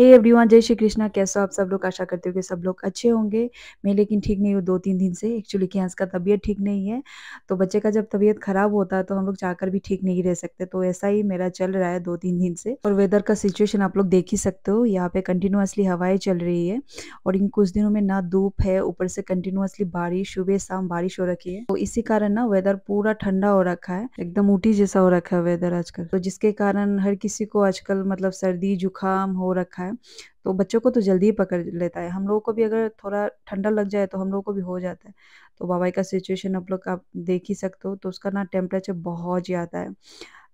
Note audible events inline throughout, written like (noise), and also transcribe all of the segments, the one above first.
हे every everyone जय श्री कृष्णा कैसे हो आप सब लोग आशा करते हो कि सब लोग अच्छे होंगे मैं लेकिन ठीक नहीं हूँ दो तीन दिन से एक्चुअली क्या इसका तबीयत ठीक नहीं है तो बच्चे का जब तबीयत खराब होता है तो हम लोग जाकर भी ठीक नहीं रह सकते तो ऐसा ही मेरा चल रहा है दो तीन दिन से और वेदर का सिचुएशन आप लोग देख ही सकते हो यहाँ पे कंटिन्यूसली हवाएं चल रही है और इन कुछ दिनों में ना धूप है ऊपर से कंटिन्यूसली बारिश सुबह शाम बारिश हो रखी है तो इसी कारण ना वेदर पूरा ठंडा हो रखा है एकदम ऊटी जैसा हो रखा है वेदर आजकल तो जिसके कारण हर किसी को आजकल मतलब सर्दी जुकाम हो रखा है है तो बच्चों को तो जल्दी पकड़ लेता है हम लोगों को भी अगर थोड़ा ठंडा लग जाए तो हम लोग को भी हो जाता है तो बाबाई का सिचुएशन आप लोग आप देख ही सकते हो तो उसका ना टेम्परेचर बहुत ज़्यादा है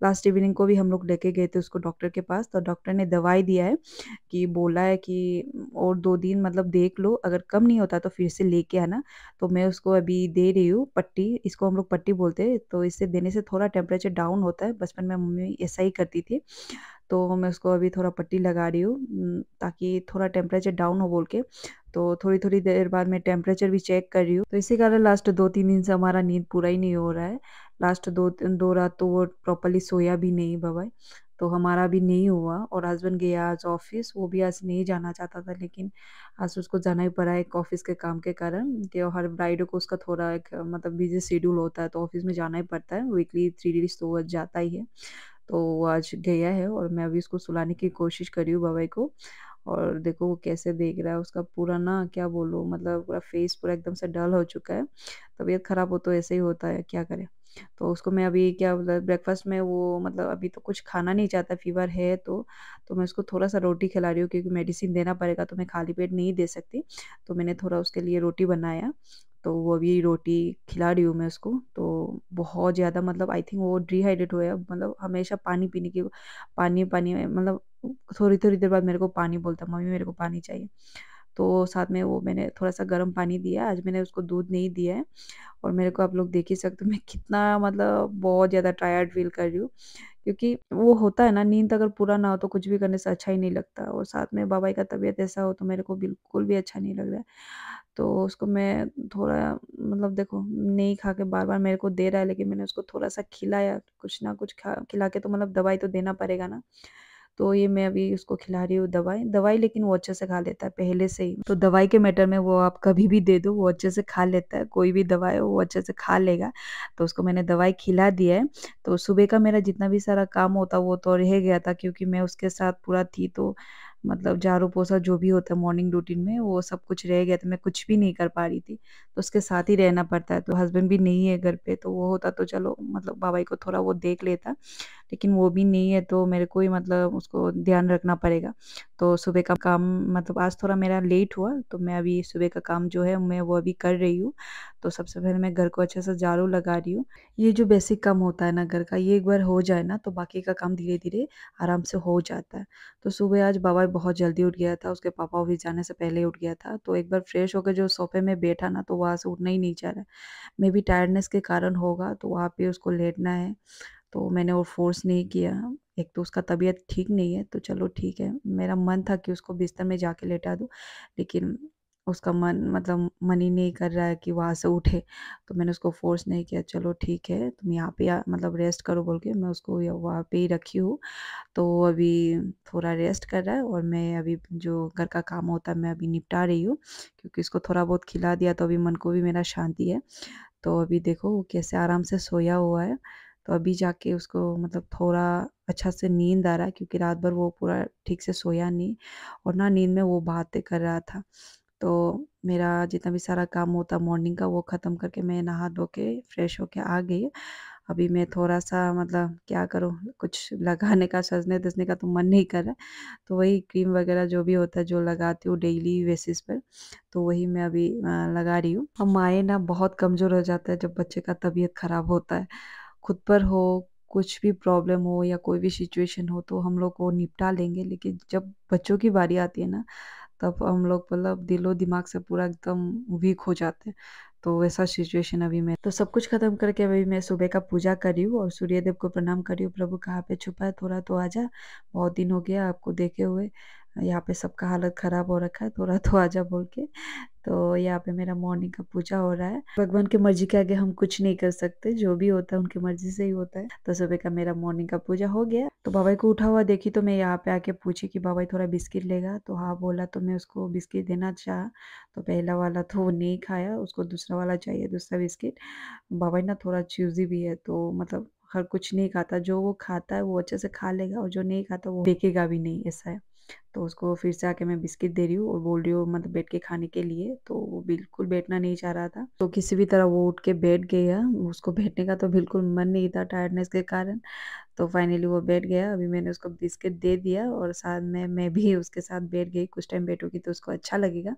लास्ट इवनिंग को भी हम लोग लेके गए थे उसको डॉक्टर के पास तो डॉक्टर ने दवाई दिया है कि बोला है कि और दो दिन मतलब देख लो अगर कम नहीं होता तो फिर से लेके आना तो मैं उसको अभी दे रही हूँ पट्टी इसको हम लोग पट्टी बोलते हैं तो इससे देने से थोड़ा टेम्परेचर डाउन होता है बचपन में मम्मी ऐसा ही करती थी तो मैं उसको अभी थोड़ा पट्टी लगा रही हूँ ताकि थोड़ा टेम्परेचर डाउन हो बोल के तो थोड़ी थोड़ी देर बाद मैं टेम्परेचर भी चेक कर रही हूँ तो इसी कारण लास्ट दो तीन दिन से हमारा नींद पूरा ही नहीं हो रहा है लास्ट दो दो रात तो वो प्रॉपरली सोया भी नहीं बबाई तो हमारा भी नहीं हुआ और हस्बैंड गया आज ऑफिस वो भी आज नहीं जाना चाहता था लेकिन आज उसको जाना ही पड़ा एक ऑफिस के काम के कारण तो हर ब्राइड को उसका थोड़ा एक मतलब बिजी शेड्यूल होता है तो ऑफिस में जाना ही पड़ता है वीकली थ्री डेज तो जाता ही है तो वो आज गया है और मैं अभी उसको सुलाने की कोशिश करी हूँ बबाई को और देखो वो कैसे देख रहा है उसका पूरा ना क्या बोलो मतलब पूरा फेस पूरा एकदम से डल हो चुका है तबीयत खराब हो तो ऐसे ही होता है क्या करें तो उसको मैं अभी क्या ब्रेकफास्ट में वो मतलब अभी तो कुछ खाना नहीं चाहता फीवर है तो तो मैं उसको थोड़ा सा रोटी खिला रही हूँ क्योंकि मेडिसिन देना पड़ेगा तो मैं खाली पेट नहीं दे सकती तो मैंने थोड़ा उसके लिए रोटी बनाया तो वो अभी रोटी खिला रही हूँ मैं उसको तो बहुत ज़्यादा मतलब आई थिंक वो डिहाइड्रेट हुआ है मतलब हमेशा पानी पीने की पानी पानी मतलब थोड़ी थोड़ी देर बाद मेरे को पानी बोलता मम्मी मेरे को पानी चाहिए तो साथ में वो मैंने थोड़ा सा गर्म पानी दिया आज मैंने उसको दूध नहीं दिया है और मेरे को आप लोग देख ही सकते हो मैं कितना मतलब बहुत ज़्यादा टायर्ड फील कर रही हूँ क्योंकि वो होता है ना नींद अगर पूरा ना हो तो कुछ भी करने से अच्छा ही नहीं लगता और साथ में बाबाई का तबीयत ऐसा हो तो मेरे को बिल्कुल भी अच्छा नहीं लग रहा है तो उसको मैं थोड़ा मतलब देखो नहीं खा के बार बार मेरे को दे रहा है लेकिन मैंने उसको थोड़ा सा खिलाया कुछ ना कुछ खा खिला के तो मतलब दवाई तो देना पड़ेगा ना तो ये मैं अभी उसको खिला रही हूँ दवाई दवाई लेकिन वो अच्छे से खा लेता है पहले से ही तो दवाई के मैटर में वो आप कभी भी दे दो वो अच्छे से खा लेता है कोई भी दवाई वो अच्छे से खा लेगा तो उसको मैंने दवाई खिला दिया है तो सुबह का मेरा जितना भी सारा काम होता वो तो रह गया था क्योंकि मैं उसके साथ पूरा थी तो मतलब झाड़ू पोसा जो भी होता है मॉर्निंग रूटीन में वो सब कुछ रह गया तो मैं कुछ भी नहीं कर पा रही थी तो उसके साथ ही रहना पड़ता है तो हस्बैंड भी नहीं है घर पे तो वो होता तो चलो मतलब बाबाई को थोड़ा वो देख लेता लेकिन वो भी नहीं है तो मेरे को ही मतलब उसको ध्यान रखना पड़ेगा तो सुबह का काम मतलब आज थोड़ा मेरा लेट हुआ तो मैं अभी सुबह का काम जो है मैं वो अभी कर रही हूँ तो सबसे पहले मैं घर को अच्छे से झाड़ू लगा रही हूँ ये जो बेसिक काम होता है ना घर का ये एक बार हो जाए ना तो बाकी का काम धीरे धीरे आराम से हो जाता है तो सुबह आज बाबा बहुत जल्दी उठ गया था उसके पापा ऑफिस जाने से पहले उठ गया था तो एक बार फ्रेश होकर जो सोफे में बैठा ना तो वहाँ से उठना ही नहीं चाह रहा मे बी टायर्डनेस के कारण होगा तो वहाँ पर उसको लेटना है तो मैंने वो फोर्स नहीं किया एक तो उसका तबीयत ठीक नहीं है तो चलो ठीक है मेरा मन था कि उसको बिस्तर में जाके लेटा दूँ लेकिन उसका मन मतलब मन ही नहीं कर रहा है कि वहाँ से उठे तो मैंने उसको फोर्स नहीं किया चलो ठीक है तुम यहाँ पे या, मतलब रेस्ट करो बोल के मैं उसको वहाँ पे ही रखी हूँ तो अभी थोड़ा रेस्ट कर रहा है और मैं अभी जो घर का काम होता है मैं अभी निपटा रही हूँ क्योंकि इसको थोड़ा बहुत खिला दिया तो अभी मन को भी मेरा शांति है तो अभी देखो वो कैसे आराम से सोया हुआ है तो अभी जाके उसको मतलब थोड़ा अच्छा से नींद आ रहा है क्योंकि रात भर वो पूरा ठीक से सोया नहीं और ना नींद में वो बातें कर रहा था तो मेरा जितना भी सारा काम होता मॉर्निंग का वो ख़त्म करके मैं नहा धो के फ्रेश होके आ गई अभी मैं थोड़ा सा मतलब क्या करूँ कुछ लगाने का सजने दसने का तो मन नहीं कर रहा तो वही क्रीम वगैरह जो भी होता है जो लगाती हूँ डेली बेसिस पर तो वही मैं अभी लगा रही हूँ अब माए ना बहुत कमज़ोर हो जाता है जब बच्चे का तबीयत ख़राब होता है खुद पर हो कुछ भी प्रॉब्लम हो या कोई भी सिचुएशन हो तो हम लोग वो निपटा लेंगे लेकिन जब बच्चों की बारी आती है ना तब हम लोग मतलब दिलो दिमाग से पूरा एकदम वीक हो जाते हैं तो वैसा सिचुएशन अभी मैं तो सब कुछ खत्म करके अभी मैं सुबह का पूजा करी हूँ और सूर्यदेव को प्रणाम रही हूँ प्रभु कहाँ पे छुपा है थोड़ा तो आ जा बहुत दिन हो गया आपको देखे हुए यहाँ पे सबका हालत ख़राब हो रखा है थोड़ा तो आ जा बोल के तो यहाँ पे मेरा मॉर्निंग का पूजा हो रहा है भगवान की मर्जी के आगे हम कुछ नहीं कर सकते जो भी होता है उनकी मर्जी से ही होता है तो सुबह का मेरा मॉर्निंग का पूजा हो गया तो बाबाई को उठा हुआ देखी तो मैं यहाँ पे आके पूछी कि बाबाई थोड़ा बिस्किट लेगा तो हाँ बोला तो मैं उसको बिस्किट देना चाह तो पहला वाला तो वो नहीं खाया उसको दूसरा वाला चाहिए दूसरा बिस्किट बाबाई ना थोड़ा चूजी भी है तो मतलब हर कुछ नहीं खाता जो वो खाता है वो अच्छे से खा लेगा और जो नहीं खाता वो देखेगा भी नहीं ऐसा है तो उसको फिर से आके मैं बिस्किट दे रही हूँ और बोल रही हूँ मतलब बैठ के खाने के लिए तो वो बिल्कुल बैठना नहीं चाह रहा था तो किसी भी तरह वो उठ के बैठ गया उसको बैठने का तो बिल्कुल मन नहीं था टायर्डनेस के कारण तो फाइनली वो बैठ गया अभी मैंने उसको बिस्किट दे दिया और साथ में मैं भी उसके साथ बैठ गई कुछ टाइम बैठूंगी तो उसको अच्छा लगेगा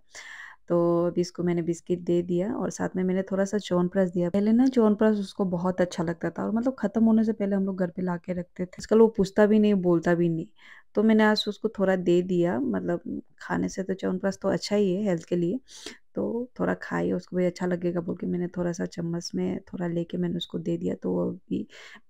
तो अभी इसको मैंने बिस्किट दे दिया और साथ में मैंने थोड़ा सा च्यवनप्राश दिया पहले ना च्यवनप्राश उसको बहुत अच्छा लगता था और मतलब ख़त्म होने से पहले हम लोग घर पे ला के रखते थे आजकल वो पूछता भी नहीं बोलता भी नहीं तो मैंने आज उसको थोड़ा दे दिया मतलब खाने से तो च्यवनप्राश तो अच्छा ही है हेल्थ के लिए तो थोड़ा खाई उसको भी अच्छा लगेगा बोल के मैंने थोड़ा सा चम्मच में थोड़ा लेके मैंने उसको दे दिया तो वो भी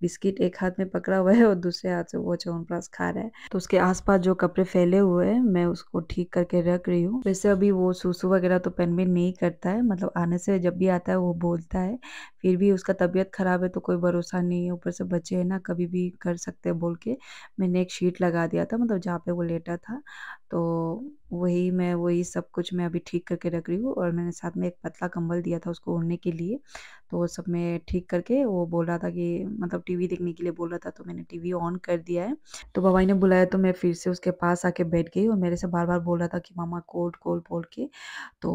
बिस्किट एक हाथ में पकड़ा हुआ है और दूसरे हाथ से वो च्यवनप्राश खा रहा है तो उसके आसपास जो कपड़े फैले हुए हैं मैं उसको ठीक करके रख रही हूँ वैसे अभी वो सूसु वगैरह तो में नहीं करता है मतलब आने से जब भी आता है वो बोलता है फिर भी उसका तबीयत ख़राब है तो कोई भरोसा नहीं है ऊपर से बच्चे हैं ना कभी भी कर सकते हैं बोल के मैंने एक शीट लगा दिया था मतलब जहाँ पे वो लेटा था तो वही मैं वही सब कुछ मैं अभी ठीक करके रख रही हूँ और मैंने साथ में एक पतला कंबल दिया था उसको ओढ़ने के लिए तो वो सब मैं ठीक करके वो बोल रहा था कि मतलब टीवी देखने के लिए बोल रहा था तो मैंने टीवी ऑन कर दिया है तो बबाई ने बुलाया तो मैं फिर से उसके पास आके बैठ गई और मेरे से बार बार बोल रहा था कि मामा कोल्ड कोल्ड बोल के तो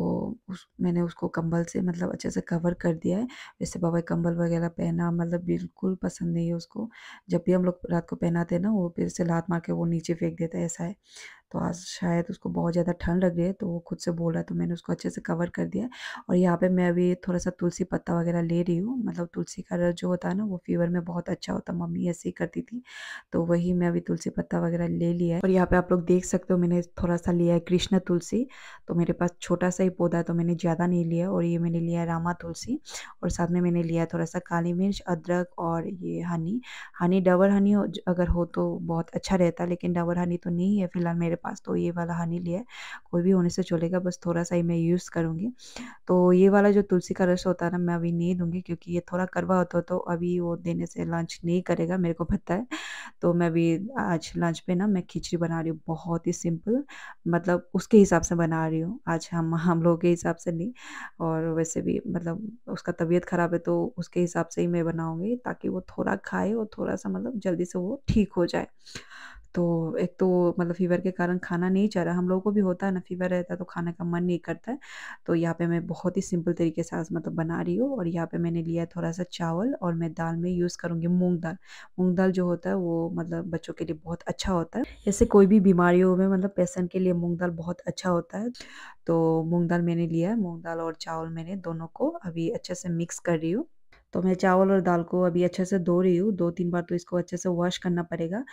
उस मैंने उसको कंबल से मतलब अच्छे से कवर कर दिया है वैसे बाबा कंबल वगैरह पहना मतलब बिल्कुल पसंद नहीं है उसको जब भी हम लोग रात को पहनाते हैं ना वो फिर से लात मार के वो नीचे फेंक देता है ऐसा है तो आज शायद उसको बहुत ज़्यादा ठंड लग रही है तो वो खुद से बोल रहा है तो मैंने उसको अच्छे से कवर कर दिया और यहाँ पे मैं अभी थोड़ा सा तुलसी पत्ता वगैरह ले रही हूँ मतलब तुलसी का रस जो होता है ना वो फीवर में बहुत अच्छा होता मम्मी ऐसे ही करती थी तो वही मैं अभी तुलसी पत्ता वगैरह ले लिया है और यहाँ पर आप लोग देख सकते हो मैंने थोड़ा सा लिया है कृष्ण तुलसी तो मेरे पास छोटा सा ही पौधा है तो मैंने ज़्यादा नहीं लिया और ये मैंने लिया है रामा तुलसी और साथ में मैंने लिया थोड़ा सा काली मिर्च अदरक और ये हनी हनी डबर हनी अगर हो तो बहुत अच्छा रहता है लेकिन डबर हनी तो नहीं है फिलहाल मेरे पास तो ये वाला हनी लिया है कोई भी होने से चलेगा बस थोड़ा सा ही मैं यूज़ करूँगी तो ये वाला जो तुलसी का रस होता है ना मैं अभी नहीं दूँगी क्योंकि ये थोड़ा करवा होता है तो अभी वो देने से लंच नहीं करेगा मेरे को पता है तो मैं अभी आज लंच पे ना मैं खिचड़ी बना रही हूँ बहुत ही सिंपल मतलब उसके हिसाब से बना रही हूँ आज हम हम लोगों के हिसाब से नहीं और वैसे भी मतलब उसका तबीयत ख़राब है तो उसके हिसाब से ही मैं बनाऊँगी ताकि वो थोड़ा खाए और थोड़ा सा मतलब जल्दी से वो ठीक हो जाए तो एक तो मतलब फीवर के कारण खाना नहीं चाह रहा हम लोगों को भी होता है ना फीवर रहता है तो खाने का मन नहीं करता है तो यहाँ पे मैं बहुत ही सिंपल तरीके से आज मतलब बना रही हूँ और यहाँ पे मैंने लिया थोड़ा सा चावल और मैं दाल में यूज़ करूँगी मूंग दाल मूंग दाल जो होता है वो मतलब बच्चों के लिए बहुत अच्छा होता है जैसे कोई भी बीमारी में मतलब पेशेंट के लिए मूंग दाल बहुत अच्छा होता है तो मूंग दाल मैंने लिया है मूंग दाल और चावल मैंने दोनों को अभी अच्छे से मिक्स कर रही हूँ तो मैं चावल और दाल को अभी अच्छे से धो रही हूँ दो तीन बार तो इसको अच्छे से वॉश करना पड़ेगा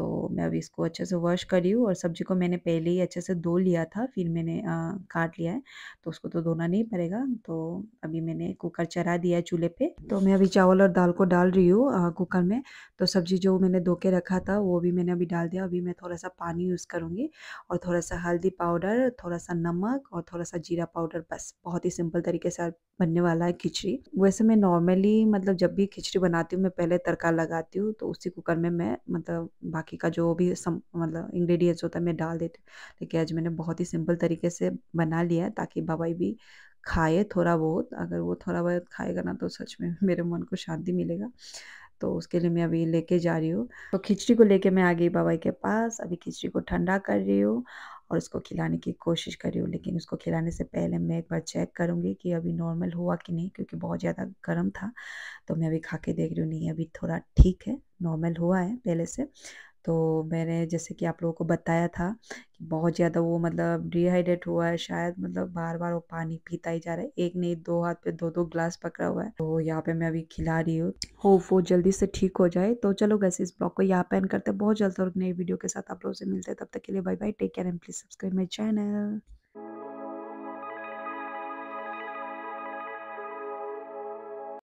तो मैं अभी इसको अच्छे से वॉश करी हूँ और सब्जी को मैंने पहले ही अच्छे से धो लिया था फिर मैंने आ, काट लिया है तो उसको तो धोना नहीं पड़ेगा तो अभी मैंने कुकर चढ़ा दिया है चूल्हे पे तो मैं अभी चावल और दाल को डाल रही हूँ कुकर में तो सब्जी जो मैंने धो के रखा था वो भी मैंने अभी डाल दिया अभी मैं थोड़ा सा पानी यूज़ करूँगी और थोड़ा सा हल्दी पाउडर थोड़ा सा नमक और थोड़ा सा जीरा पाउडर बस बहुत ही सिंपल तरीके से बनने वाला है खिचड़ी वैसे मैं नॉर्मली मतलब जब भी खिचड़ी बनाती हूँ मैं पहले तड़का लगाती हूँ तो उसी कुकर में मैं मतलब बाकी बाकी का जो भी सम मतलब इंग्रेडिएंट्स होता है मैं डाल देती हूँ लेकिन आज मैंने बहुत ही सिंपल तरीके से बना लिया है ताकि बाबाई भी खाए थोड़ा बहुत अगर वो थोड़ा बहुत खाएगा ना तो सच में (laughs) मेरे मन को शांति मिलेगा तो उसके लिए मैं अभी लेके जा रही हूँ तो खिचड़ी को लेके मैं आ गई बाबाई के पास अभी खिचड़ी को ठंडा कर रही हूँ और उसको खिलाने की कोशिश कर रही हूँ लेकिन उसको खिलाने से पहले मैं एक बार चेक करूँगी कि अभी नॉर्मल हुआ कि नहीं क्योंकि बहुत ज़्यादा गर्म था तो मैं अभी खा के देख रही हूँ नहीं अभी थोड़ा ठीक है नॉर्मल हुआ है पहले से तो मैंने जैसे कि आप लोगों को बताया था कि बहुत ज़्यादा वो मतलब डिहाइड्रेट हुआ है शायद मतलब बार बार वो पानी पीता ही जा रहा है एक नहीं दो हाथ पे दो दो ग्लास पकड़ा हुआ है तो यहाँ पे मैं अभी खिला रही हूँ होप वो जल्दी से ठीक हो जाए तो चलो वैसे इस ब्लॉग को यहाँ पे एंड करते हैं बहुत जल्द और नई वीडियो के साथ आप लोगों से मिलते हैं तब तक के लिए bye bye take care and please subscribe my channel